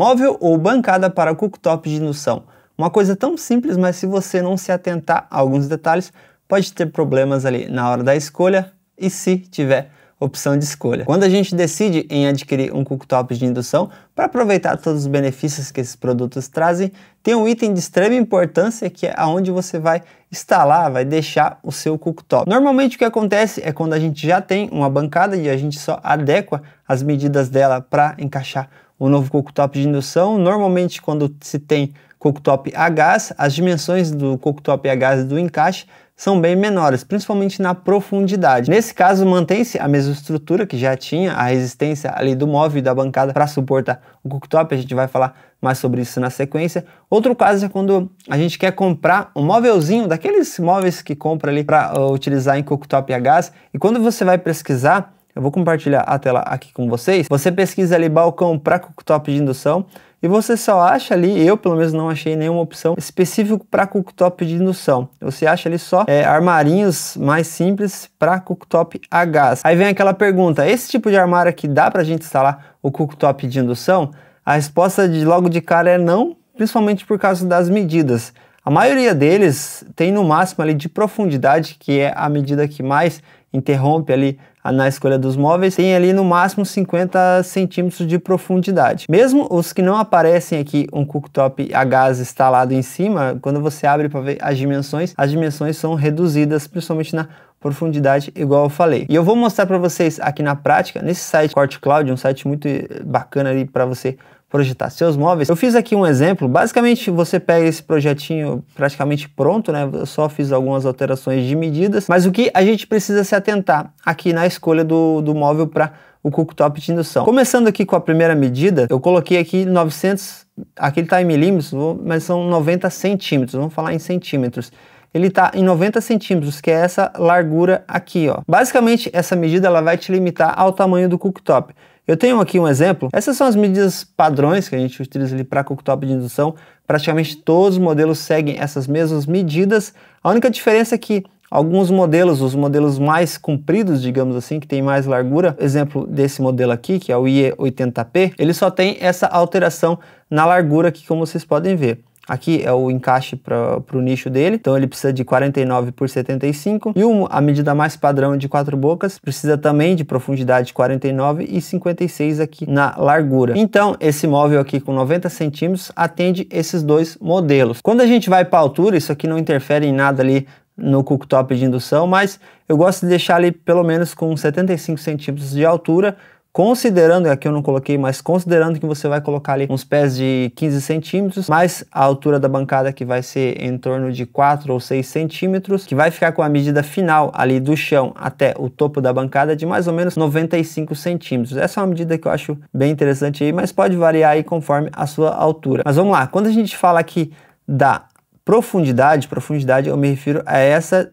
Móvel ou bancada para cooktop de indução. Uma coisa tão simples, mas se você não se atentar a alguns detalhes, pode ter problemas ali na hora da escolha e se tiver opção de escolha. Quando a gente decide em adquirir um cooktop de indução, para aproveitar todos os benefícios que esses produtos trazem, tem um item de extrema importância que é aonde você vai instalar, vai deixar o seu cooktop. Normalmente o que acontece é quando a gente já tem uma bancada e a gente só adequa as medidas dela para encaixar o novo cooktop de indução. Normalmente, quando se tem cooktop a gás, as dimensões do cooktop a gás do encaixe são bem menores, principalmente na profundidade. Nesse caso, mantém-se a mesma estrutura que já tinha, a resistência ali do móvel e da bancada para suportar o cooktop, a gente vai falar mais sobre isso na sequência. Outro caso é quando a gente quer comprar um móvelzinho, daqueles móveis que compra ali para uh, utilizar em cooktop a gás, e quando você vai pesquisar, eu vou compartilhar a tela aqui com vocês. Você pesquisa ali balcão para cooktop de indução e você só acha ali, eu pelo menos não achei nenhuma opção específica para cooktop de indução. Você acha ali só é, armarinhos mais simples para cooktop a gás. Aí vem aquela pergunta, esse tipo de armário aqui dá para a gente instalar o cooktop de indução? A resposta de logo de cara é não, principalmente por causa das medidas. A maioria deles tem no máximo ali de profundidade, que é a medida que mais interrompe ali na escolha dos móveis, tem ali no máximo 50 centímetros de profundidade. Mesmo os que não aparecem aqui, um cooktop a gás instalado em cima, quando você abre para ver as dimensões, as dimensões são reduzidas, principalmente na profundidade igual eu falei. E eu vou mostrar para vocês aqui na prática, nesse site Corte Cloud, um site muito bacana ali para você projetar seus móveis. Eu fiz aqui um exemplo, basicamente você pega esse projetinho praticamente pronto, né? Eu só fiz algumas alterações de medidas, mas o que a gente precisa se atentar aqui na escolha do, do móvel para o cooktop de indução. Começando aqui com a primeira medida, eu coloquei aqui 900, aqui ele está em milímetros, mas são 90 centímetros, vamos falar em centímetros ele está em 90 centímetros, que é essa largura aqui, ó. Basicamente, essa medida ela vai te limitar ao tamanho do cooktop. Eu tenho aqui um exemplo. Essas são as medidas padrões que a gente utiliza ali para cooktop de indução. Praticamente todos os modelos seguem essas mesmas medidas. A única diferença é que alguns modelos, os modelos mais compridos, digamos assim, que tem mais largura, exemplo desse modelo aqui, que é o IE80P, ele só tem essa alteração na largura aqui, como vocês podem ver. Aqui é o encaixe para o nicho dele, então ele precisa de 49 por 75. E um, a medida mais padrão de quatro bocas precisa também de profundidade 49 e 56 aqui na largura. Então esse móvel aqui com 90 centímetros atende esses dois modelos. Quando a gente vai para a altura, isso aqui não interfere em nada ali no cooktop de indução, mas eu gosto de deixar ali pelo menos com 75 centímetros de altura Considerando, aqui eu não coloquei, mas considerando que você vai colocar ali uns pés de 15 centímetros, mais a altura da bancada que vai ser em torno de 4 ou 6 centímetros, que vai ficar com a medida final ali do chão até o topo da bancada de mais ou menos 95 centímetros. Essa é uma medida que eu acho bem interessante aí, mas pode variar aí conforme a sua altura. Mas vamos lá, quando a gente fala aqui da profundidade, profundidade eu me refiro a essa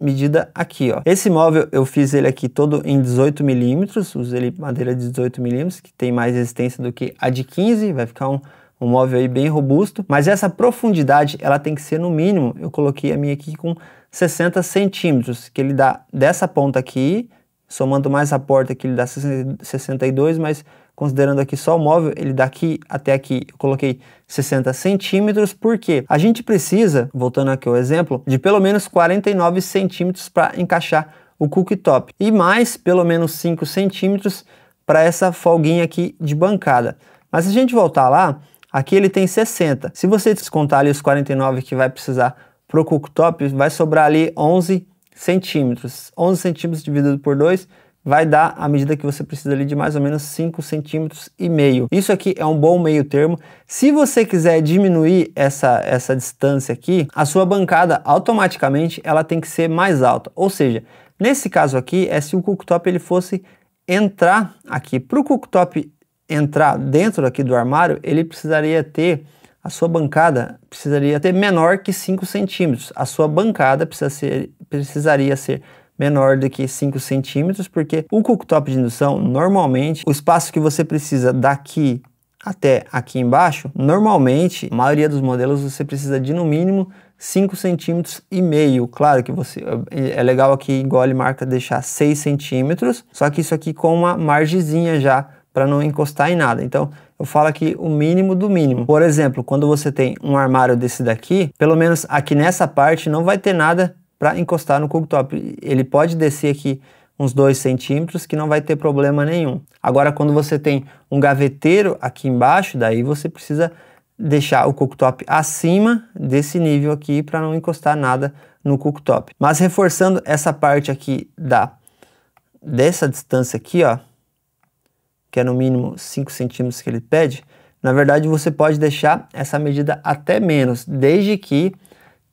medida aqui, ó. Esse móvel eu fiz ele aqui todo em 18 milímetros, usei ele madeira de 18 milímetros, que tem mais resistência do que a de 15, vai ficar um um móvel aí bem robusto, mas essa profundidade ela tem que ser no mínimo, eu coloquei a minha aqui com 60 centímetros, que ele dá dessa ponta aqui, somando mais a porta que ele dá 62, mas considerando aqui só o móvel, ele daqui até aqui, eu coloquei 60 centímetros, porque a gente precisa, voltando aqui ao exemplo, de pelo menos 49 centímetros para encaixar o cooktop e mais pelo menos 5 centímetros para essa folguinha aqui de bancada. Mas se a gente voltar lá, aqui ele tem 60. Se você descontar ali os 49 que vai precisar para o cooktop, vai sobrar ali 11 centímetros. 11 centímetros dividido por 2 vai dar a medida que você precisa ali de mais ou menos 5 centímetros e meio. Isso aqui é um bom meio termo. Se você quiser diminuir essa, essa distância aqui, a sua bancada automaticamente ela tem que ser mais alta. Ou seja, nesse caso aqui é se o cooktop ele fosse entrar aqui. Para o cooktop entrar dentro aqui do armário, ele precisaria ter a sua bancada precisaria ter menor que 5 centímetros. A sua bancada precisa ser, precisaria ser menor do que 5 centímetros, porque o cooktop de indução, normalmente, o espaço que você precisa daqui até aqui embaixo, normalmente, a maioria dos modelos você precisa de no mínimo 5 centímetros e meio. Claro que você é, é legal aqui igual ele marca deixar 6 centímetros, só que isso aqui com uma margezinha já para não encostar em nada. Então, eu falo aqui o mínimo do mínimo. Por exemplo, quando você tem um armário desse daqui, pelo menos aqui nessa parte não vai ter nada para encostar no cooktop. Ele pode descer aqui uns 2 centímetros que não vai ter problema nenhum. Agora, quando você tem um gaveteiro aqui embaixo, daí você precisa deixar o cooktop acima desse nível aqui para não encostar nada no cooktop. Mas reforçando essa parte aqui da dessa distância aqui, ó, que é no mínimo 5 centímetros que ele pede, na verdade você pode deixar essa medida até menos, desde que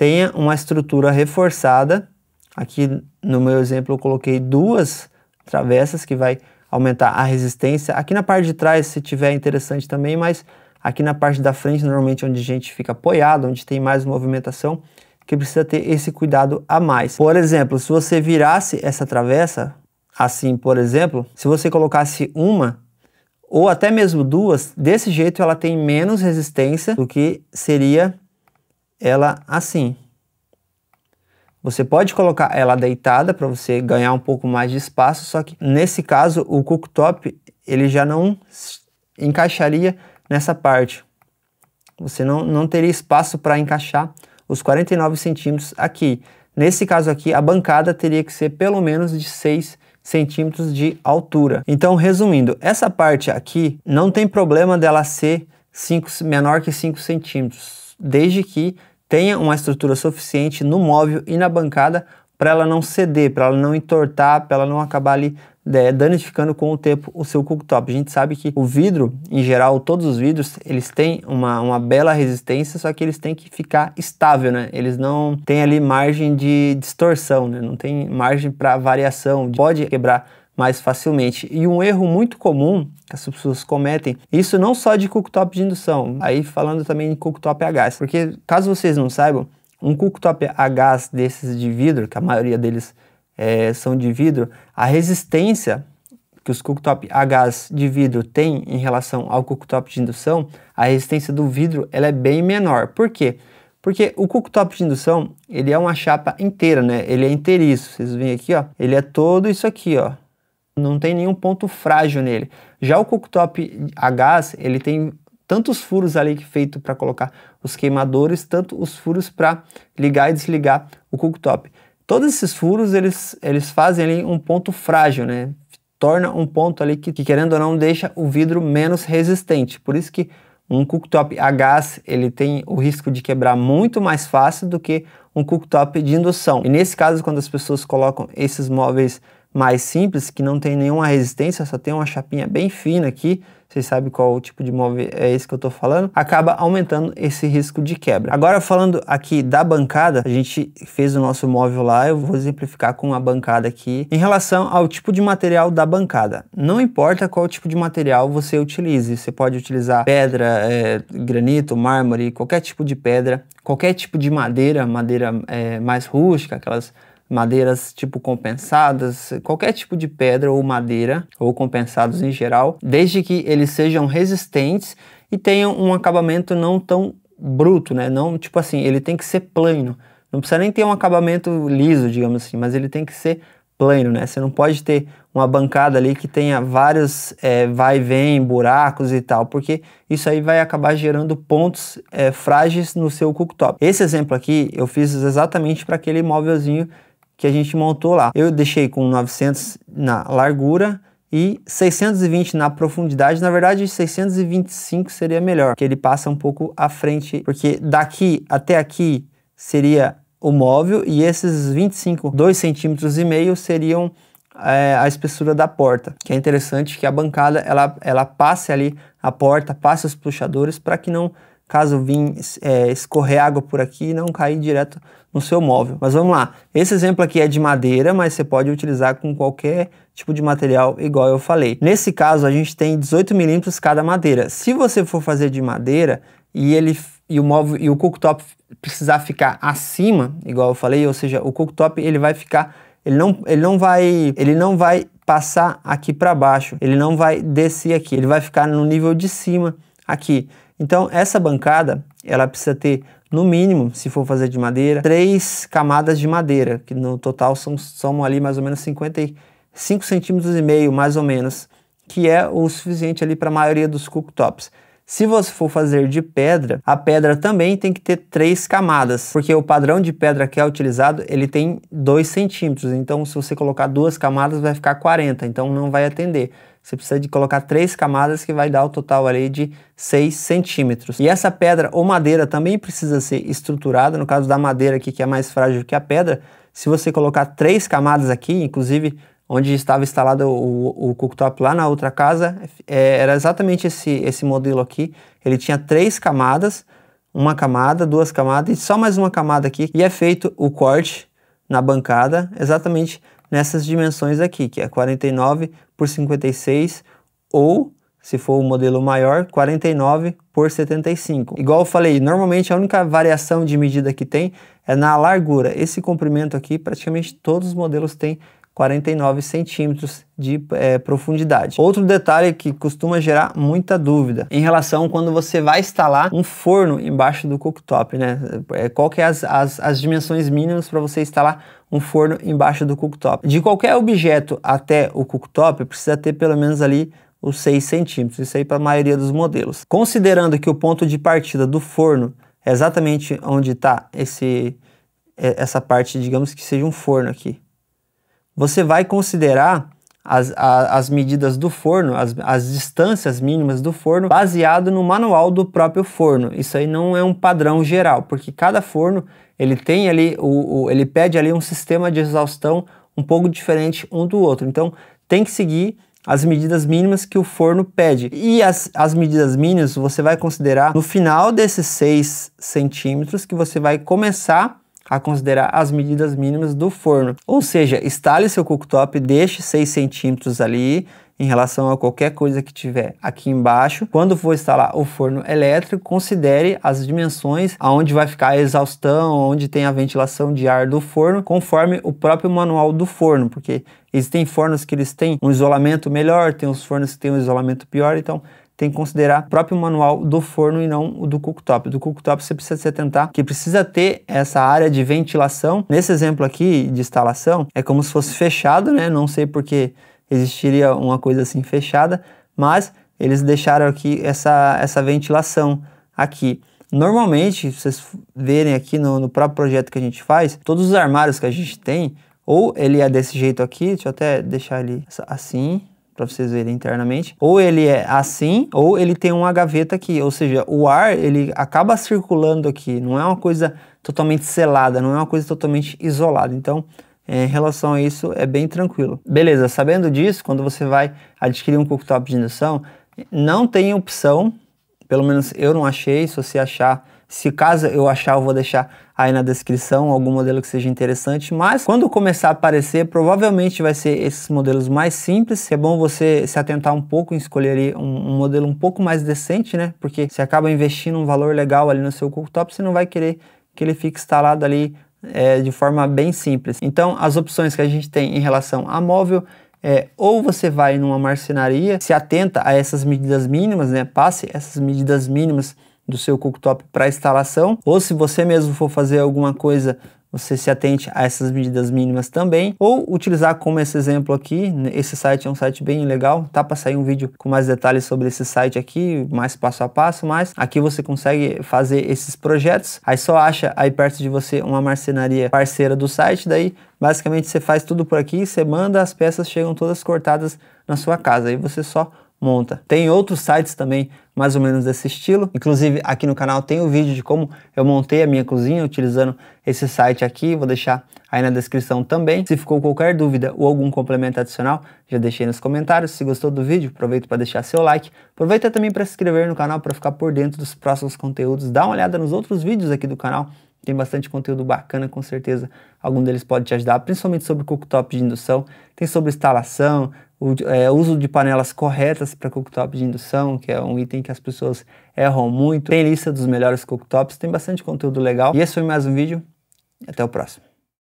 tenha uma estrutura reforçada. Aqui no meu exemplo eu coloquei duas travessas que vai aumentar a resistência. Aqui na parte de trás, se tiver interessante também, mas aqui na parte da frente, normalmente onde a gente fica apoiado, onde tem mais movimentação, que precisa ter esse cuidado a mais. Por exemplo, se você virasse essa travessa, assim por exemplo, se você colocasse uma ou até mesmo duas, desse jeito ela tem menos resistência do que seria ela assim. Você pode colocar ela deitada para você ganhar um pouco mais de espaço, só que nesse caso o cooktop ele já não encaixaria nessa parte. Você não, não teria espaço para encaixar os 49 centímetros aqui. Nesse caso aqui, a bancada teria que ser pelo menos de 6 centímetros de altura. Então, resumindo, essa parte aqui não tem problema dela ser 5, menor que 5 centímetros, desde que tenha uma estrutura suficiente no móvel e na bancada para ela não ceder, para ela não entortar, para ela não acabar ali é, danificando com o tempo o seu cooktop. A gente sabe que o vidro, em geral, todos os vidros, eles têm uma, uma bela resistência, só que eles têm que ficar estável, né? Eles não têm ali margem de distorção, né? Não tem margem para variação. Pode quebrar mais facilmente. E um erro muito comum que as pessoas cometem, isso não só de cooktop de indução, aí falando também de cooktop a gás, porque caso vocês não saibam, um cooktop a gás desses de vidro, que a maioria deles é, são de vidro, a resistência que os cooktop a gás de vidro têm em relação ao cooktop de indução, a resistência do vidro ela é bem menor. Por quê? Porque o cooktop de indução, ele é uma chapa inteira, né? Ele é inteiriço. Vocês veem aqui, ó. Ele é todo isso aqui, ó não tem nenhum ponto frágil nele. Já o cooktop a gás, ele tem tantos furos ali que feito para colocar os queimadores, tanto os furos para ligar e desligar o cooktop. Todos esses furos, eles, eles fazem ali um ponto frágil, né? Torna um ponto ali que, que, querendo ou não, deixa o vidro menos resistente. Por isso que um cooktop a gás, ele tem o risco de quebrar muito mais fácil do que um cooktop de indução. E nesse caso, quando as pessoas colocam esses móveis mais simples, que não tem nenhuma resistência, só tem uma chapinha bem fina aqui, vocês sabem qual tipo de móvel é esse que eu estou falando, acaba aumentando esse risco de quebra. Agora falando aqui da bancada, a gente fez o nosso móvel lá, eu vou exemplificar com a bancada aqui. Em relação ao tipo de material da bancada, não importa qual tipo de material você utilize, você pode utilizar pedra, é, granito, mármore, qualquer tipo de pedra, qualquer tipo de madeira, madeira é, mais rústica, aquelas madeiras tipo compensadas, qualquer tipo de pedra ou madeira, ou compensados em geral, desde que eles sejam resistentes e tenham um acabamento não tão bruto, né? Não, tipo assim, ele tem que ser plano. Não precisa nem ter um acabamento liso, digamos assim, mas ele tem que ser plano, né? Você não pode ter uma bancada ali que tenha vários é, vai e vem, buracos e tal, porque isso aí vai acabar gerando pontos é, frágeis no seu cooktop. Esse exemplo aqui eu fiz exatamente para aquele móvelzinho que a gente montou lá. Eu deixei com 900 na largura e 620 na profundidade, na verdade 625 seria melhor, que ele passa um pouco à frente, porque daqui até aqui seria o móvel e esses 25, 2 centímetros e meio seriam é, a espessura da porta, que é interessante que a bancada ela, ela passe ali a porta, passe os puxadores para que não, caso vim é, escorrer água por aqui, não cair direto no seu móvel. Mas vamos lá. Esse exemplo aqui é de madeira, mas você pode utilizar com qualquer tipo de material, igual eu falei. Nesse caso, a gente tem 18 milímetros cada madeira. Se você for fazer de madeira e ele e o móvel e o cooktop precisar ficar acima, igual eu falei, ou seja, o cooktop ele vai ficar ele não, ele não vai ele não vai passar aqui para baixo, ele não vai descer aqui, ele vai ficar no nível de cima aqui. Então essa bancada ela precisa ter, no mínimo, se for fazer de madeira, três camadas de madeira, que no total são, somam ali mais ou menos 55 centímetros e meio, mais ou menos, que é o suficiente ali para a maioria dos cooktops. Se você for fazer de pedra, a pedra também tem que ter três camadas, porque o padrão de pedra que é utilizado, ele tem 2 centímetros, então se você colocar duas camadas vai ficar 40, então não vai atender. Você precisa de colocar três camadas que vai dar o total ali de 6 centímetros. E essa pedra ou madeira também precisa ser estruturada. No caso da madeira aqui, que é mais frágil que a pedra, se você colocar três camadas aqui, inclusive onde estava instalado o, o cooktop lá na outra casa, é, era exatamente esse, esse modelo aqui. Ele tinha três camadas, uma camada, duas camadas e só mais uma camada aqui. E é feito o corte na bancada, exatamente nessas dimensões aqui, que é 49 por 56 ou se for o um modelo maior, 49 por 75. Igual eu falei, normalmente a única variação de medida que tem é na largura. Esse comprimento aqui, praticamente todos os modelos têm 49 centímetros de é, profundidade. Outro detalhe que costuma gerar muita dúvida em relação quando você vai instalar um forno embaixo do cooktop, né? É, qual que é as, as, as dimensões mínimas para você instalar um forno embaixo do cooktop? De qualquer objeto até o cooktop precisa ter pelo menos ali os 6 centímetros, isso aí para a maioria dos modelos. Considerando que o ponto de partida do forno é exatamente onde está esse é, essa parte, digamos que seja um forno aqui, você vai considerar as, as medidas do forno, as, as distâncias mínimas do forno, baseado no manual do próprio forno. Isso aí não é um padrão geral, porque cada forno ele tem ali, o, o ele pede ali um sistema de exaustão um pouco diferente um do outro. Então tem que seguir as medidas mínimas que o forno pede. E as, as medidas mínimas você vai considerar no final desses 6 centímetros que você vai começar a considerar as medidas mínimas do forno. Ou seja, instale seu cooktop, deixe 6 centímetros ali, em relação a qualquer coisa que tiver aqui embaixo. Quando for instalar o forno elétrico, considere as dimensões aonde vai ficar a exaustão, onde tem a ventilação de ar do forno, conforme o próprio manual do forno, porque existem fornos que eles têm um isolamento melhor, tem os fornos que têm um isolamento pior, então tem que considerar o próprio manual do forno e não o do cooktop. Do cooktop você precisa se atentar que precisa ter essa área de ventilação. Nesse exemplo aqui de instalação, é como se fosse fechado, né? Não sei porque existiria uma coisa assim fechada, mas eles deixaram aqui essa, essa ventilação aqui. Normalmente, vocês verem aqui no, no próprio projeto que a gente faz, todos os armários que a gente tem, ou ele é desse jeito aqui, deixa eu até deixar ele assim, para vocês verem internamente. Ou ele é assim, ou ele tem uma gaveta aqui, ou seja, o ar ele acaba circulando aqui, não é uma coisa totalmente selada, não é uma coisa totalmente isolada. Então, é, em relação a isso, é bem tranquilo. Beleza, sabendo disso, quando você vai adquirir um cooktop de indução, não tem opção, pelo menos eu não achei, se você achar se caso eu achar, eu vou deixar aí na descrição algum modelo que seja interessante, mas quando começar a aparecer, provavelmente vai ser esses modelos mais simples. É bom você se atentar um pouco em escolher um, um, modelo um pouco mais decente, né? Porque você acaba investindo um valor legal ali no seu cooktop, você não vai querer que ele fique instalado ali é, de forma bem simples. Então, as opções que a gente tem em relação a móvel é, ou você vai numa marcenaria, se atenta a essas medidas mínimas, né? Passe essas medidas mínimas do seu cooktop para instalação, ou se você mesmo for fazer alguma coisa você se atente a essas medidas mínimas também, ou utilizar como esse exemplo aqui, esse site é um site bem legal, tá para sair um vídeo com mais detalhes sobre esse site aqui, mais passo a passo, mas aqui você consegue fazer esses projetos, aí só acha aí perto de você uma marcenaria parceira do site, daí basicamente você faz tudo por aqui, você manda, as peças chegam todas cortadas na sua casa, aí você só monta. Tem outros sites também mais ou menos desse estilo. Inclusive aqui no canal tem o um vídeo de como eu montei a minha cozinha utilizando esse site aqui. Vou deixar aí na descrição também. Se ficou qualquer dúvida ou algum complemento adicional, já deixei nos comentários. Se gostou do vídeo, aproveita para deixar seu like. Aproveita também para se inscrever no canal para ficar por dentro dos próximos conteúdos. Dá uma olhada nos outros vídeos aqui do canal tem bastante conteúdo bacana, com certeza algum deles pode te ajudar, principalmente sobre cooktop de indução. Tem sobre instalação, o é, uso de panelas corretas para cooktop de indução, que é um item que as pessoas erram muito. Tem lista dos melhores cooktops, tem bastante conteúdo legal. E esse foi mais um vídeo, até o próximo.